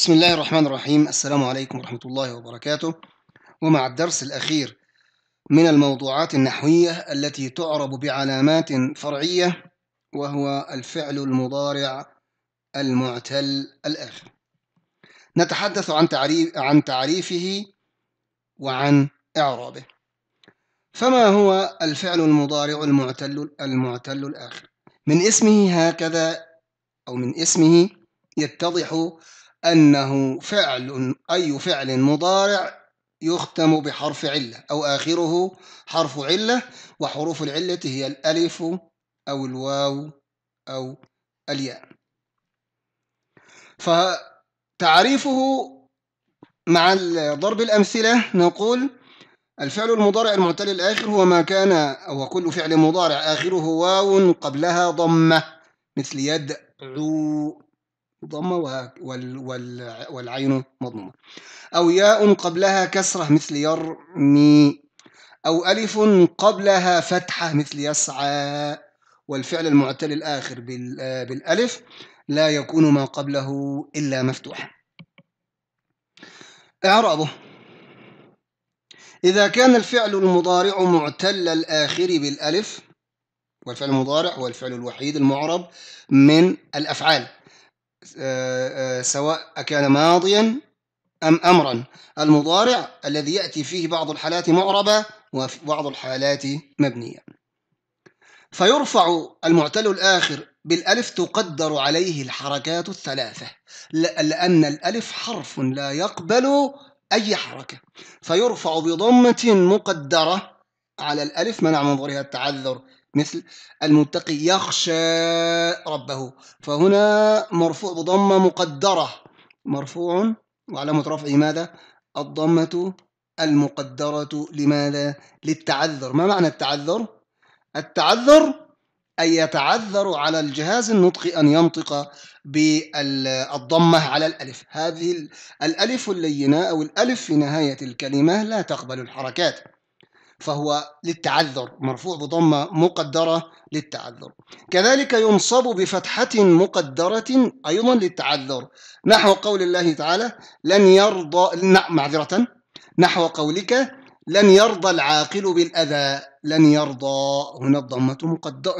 بسم الله الرحمن الرحيم السلام عليكم ورحمة الله وبركاته ومع الدرس الأخير من الموضوعات النحوية التي تعرب بعلامات فرعية وهو الفعل المضارع المعتل الآخر نتحدث عن, تعريف عن تعريفه وعن إعرابه فما هو الفعل المضارع المعتل, المعتل الآخر؟ من اسمه هكذا أو من اسمه يتضح أنه فعل أي فعل مضارع يختم بحرف علة أو آخره حرف علة وحروف العلة هي الألف أو الواو أو الياء فتعريفه مع ضرب الأمثلة نقول الفعل المضارع المعتل الآخر هو ما كان أو كل فعل مضارع آخره واو قبلها ضمة مثل يدعو ضمة والعين مضمومة أو ياء قبلها كسرة مثل يرمي أو ألف قبلها فتحة مثل يسعى والفعل المعتل الآخر بالألف لا يكون ما قبله إلا مفتوحا إعرابه إذا كان الفعل المضارع معتل الآخر بالألف والفعل المضارع هو الفعل الوحيد المعرب من الأفعال آه، آه، سواء أكان ماضيا أم أمرا المضارع الذي يأتي فيه بعض الحالات معربة وبعض الحالات مبنية فيرفع المعتل الآخر بالألف تقدر عليه الحركات الثلاثة لأن الألف حرف لا يقبل أي حركة فيرفع بضمة مقدرة على الألف منع منظرها التعذر مثل المتقي يخشى ربه فهنا مرفوع بضمة مقدرة مرفوع وعلامة رفعه ماذا؟ الضمة المقدرة لماذا؟ للتعذر ما معنى التعذر؟ التعذر أي يتعذر على الجهاز النطقي أن ينطق بالضمة على الألف هذه الألف اللينة أو الألف في نهاية الكلمة لا تقبل الحركات فهو للتعذر مرفوع بضمة مقدرة للتعذر كذلك ينصب بفتحة مقدرة أيضا للتعذر نحو قول الله تعالى لن يرضى معذرة نحو قولك لن يرضى العاقل بالأذى لن يرضى هنا الضمة مقدرة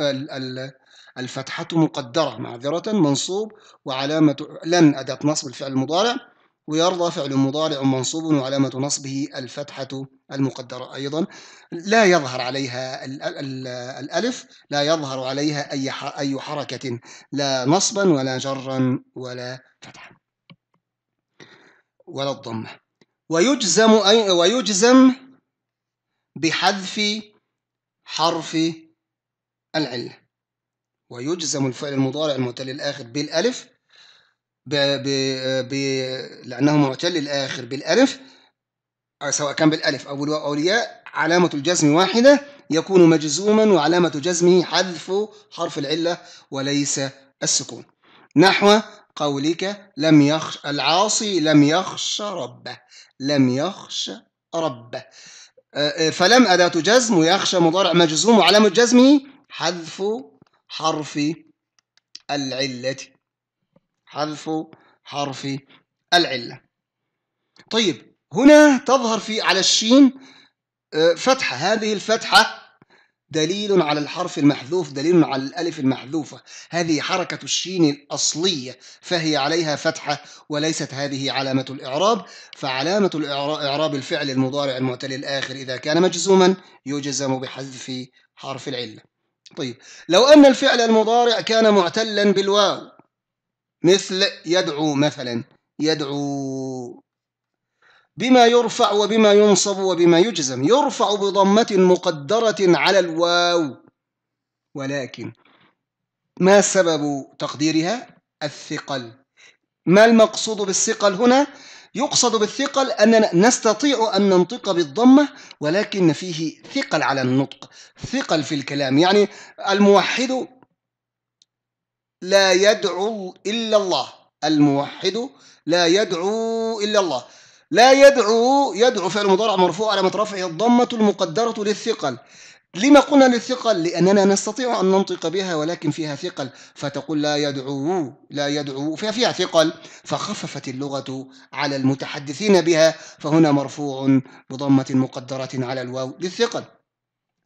الفتحة مقدرة معذرة منصوب وعلامة لن أداة نصب الفعل المضارع ويرضى فعل مضارع منصوب وعلامة نصبه الفتحة المقدرة أيضا لا يظهر عليها الألف لا يظهر عليها أي أي حركة لا نصبا ولا جرا ولا فتحا ولا الضمة ويجزم أي ويجزم بحذف حرف العلة ويجزم الفعل المضارع المتلي الآخر بالألف ب ب ب لأنه معتل الآخر بالألف سواء كان بالألف أو بالواو أو الياء علامة الجزم واحدة يكون مجزوما وعلامة جزمه حذف حرف العلة وليس السكون نحو قولك لم يخش العاصي لم يخش ربه لم يخش ربه فلم أداة جزم ويخشى مضارع مجزوم وعلامة جزمه حذف حرف العلة حذف حرف العلة طيب هنا تظهر في على الشين آه، فتحة هذه الفتحة دليل على الحرف المحذوف دليل على الألف المحذوفة هذه حركة الشين الأصلية فهي عليها فتحة وليست هذه علامة الإعراب فعلامة الإعراب الفعل المضارع المعتل الآخر إذا كان مجزوما يجزم بحذف حرف العلة طيب لو أن الفعل المضارع كان معتلا بالواو مثل يدعو مثلا يدعو بما يرفع وبما ينصب وبما يجزم يرفع بضمة مقدرة على الواو ولكن ما سبب تقديرها الثقل ما المقصود بالثقل هنا يقصد بالثقل أننا نستطيع أن ننطق بالضمة ولكن فيه ثقل على النطق ثقل في الكلام يعني الموحد لا يدعو إلا الله الموحد لا يدعو إلا الله لا يدعو يدعو فعل مضارع مرفوع على رفعه الضمة المقدرة للثقل لما قلنا للثقل لأننا نستطيع أن ننطق بها ولكن فيها ثقل فتقول لا يدعو لا يدعو فيها فيها ثقل فخففت اللغة على المتحدثين بها فهنا مرفوع بضمة مقدرة على الواو للثقل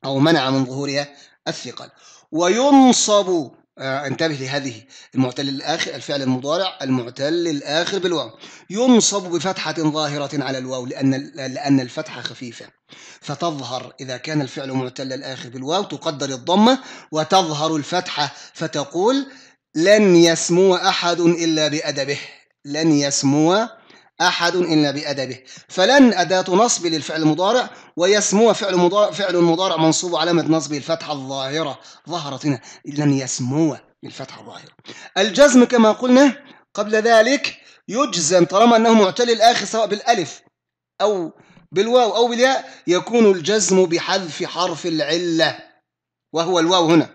أو منع من ظهورها الثقل وينصب آه، انتبه لهذه المعتل الاخر الفعل المضارع المعتل الاخر بالواو ينصب بفتحة ظاهرة على الواو لأن لأن الفتحة خفيفة فتظهر إذا كان الفعل معتل الاخر بالواو تقدر الضمة وتظهر الفتحة فتقول لن يسمو أحد إلا بأدبه لن يسمو أحد إلا بأدبه فلن أداة نصب للفعل المضارع ويسمو فعل مضارع فعل مضارع منصوب علامة نصب الفتحة الظاهرة ظهرت هنا لن يسمو بالفتحة الظاهرة الجزم كما قلنا قبل ذلك يجزم طالما أنه معتل الآخر سواء بالألف أو بالواو أو بالياء يكون الجزم بحذف حرف العلة وهو الواو هنا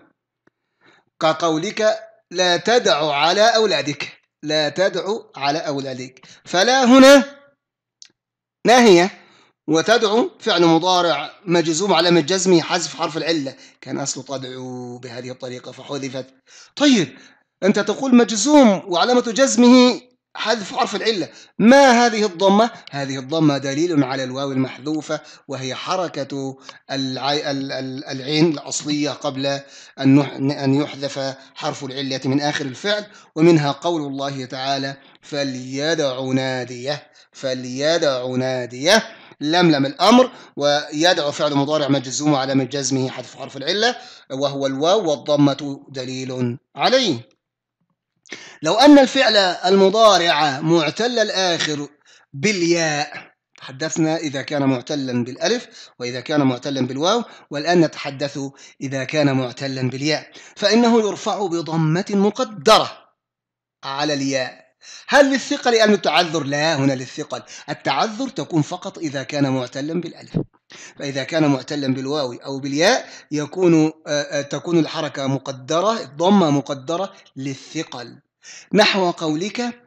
كقولك لا تدع على أولادك لا تدعو على أولادك فلا هنا ناهية وتدعو فعل مضارع مجزوم علامة جزمه حذف حرف العلة كان أصله تدعو بهذه الطريقة فحذفت طيب أنت تقول مجزوم وعلامة جزمه حذف حرف العلة ما هذه الضمة؟ هذه الضمة دليل على الواو المحذوفة وهي حركة العين الأصلية قبل أن يحذف حرف العلة من آخر الفعل ومنها قول الله تعالى فليدع ناديه فليدع ناديه لملم الأمر ويدع فعل مضارع مجزوم على مجزمه حذف حرف العلة وهو الواو والضمة دليل عليه لو أن الفعل المضارع معتل الآخر بالياء تحدثنا إذا كان معتلا بالألف وإذا كان معتلا بالواو والآن نتحدث إذا كان معتلا بالياء فإنه يرفع بضمة مقدرة على الياء هل للثقل أم للتعذر؟ لا هنا للثقل التعذر تكون فقط إذا كان معتلا بالألف فإذا كان معتلا بالواو أو بالياء يكون آه، آه، تكون الحركة مقدرة الضمة مقدرة للثقل نحو قولك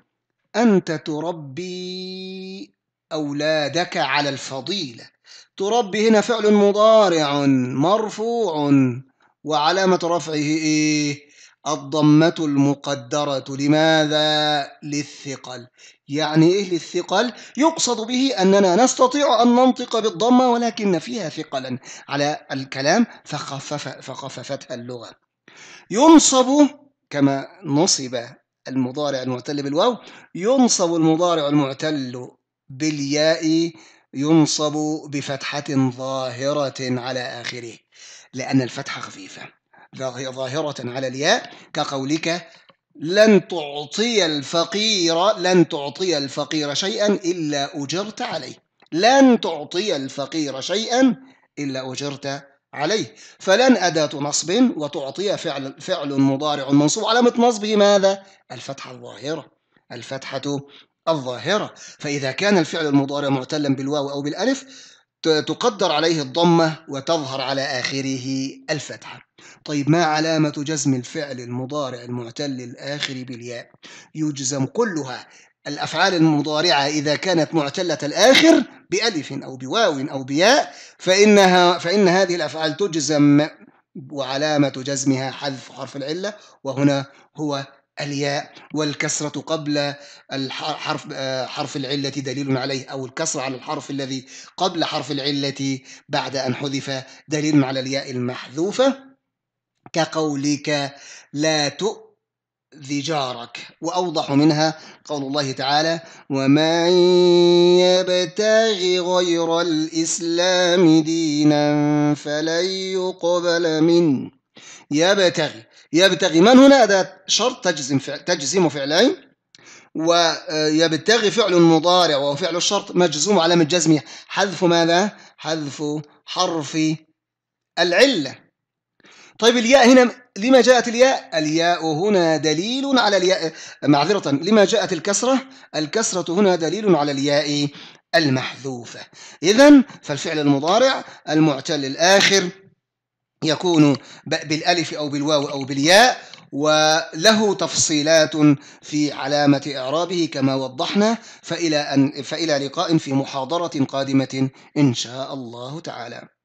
أنت تربي أولادك على الفضيلة تربي هنا فعل مضارع مرفوع وعلامة رفعه إيه؟ الضمة المقدرة لماذا؟ للثقل يعني إيه للثقل؟ يقصد به أننا نستطيع أن ننطق بالضمة ولكن فيها ثقلا على الكلام فخفف فخففتها اللغة ينصب كما نصب المضارع المعتل بالواو ينصب المضارع المعتل بالياء ينصب بفتحة ظاهرة على آخره لأن الفتحة خفيفة ظاهرة على الياء كقولك لن تعطي الفقير لن تعطي الفقير شيئا إلا أجرت عليه لن تعطي الفقير شيئا إلا أجرت عليه فلن أداة نصب وتعطي فعل, فعل مضارع منصوب علامة نصبه ماذا؟ الفتحة الظاهرة الفتحة الظاهرة فإذا كان الفعل المضارع معتلا بالواو أو بالألف تقدر عليه الضمة وتظهر على آخره الفتحة طيب ما علامة جزم الفعل المضارع المعتل الآخر بالياء يجزم كلها الأفعال المضارعة إذا كانت معتلة الآخر بألف أو بواو أو بياء فإنها فإن هذه الأفعال تجزم وعلامة جزمها حذف حرف العلة وهنا هو الياء والكسرة قبل الحرف آه، حرف العلة دليل عليه أو الكسرة على الحرف الذي قبل حرف العلة بعد أن حذف دليل على الياء المحذوفة كقولك لا تؤذي جارك وأوضح منها قول الله تعالى ومن يبتغي غير الإسلام دينا فلن يقبل منه يبتغي يبتغي من هنا هذا شرط تجزم فعل تجزم فعلين ويبتغي فعل مضارع وهو فعل الشرط مجزوم علامة جزمه حذف ماذا؟ حذف حرف العله طيب الياء هنا لما جاءت الياء؟ الياء هنا دليل على الياء معذرة لما جاءت الكسرة؟ الكسرة هنا دليل على الياء المحذوفة إذا فالفعل المضارع المعتل الآخر يكون بالألف أو بالواو أو بالياء وله تفصيلات في علامة إعرابه كما وضحنا فإلى, أن فإلى لقاء في محاضرة قادمة إن شاء الله تعالى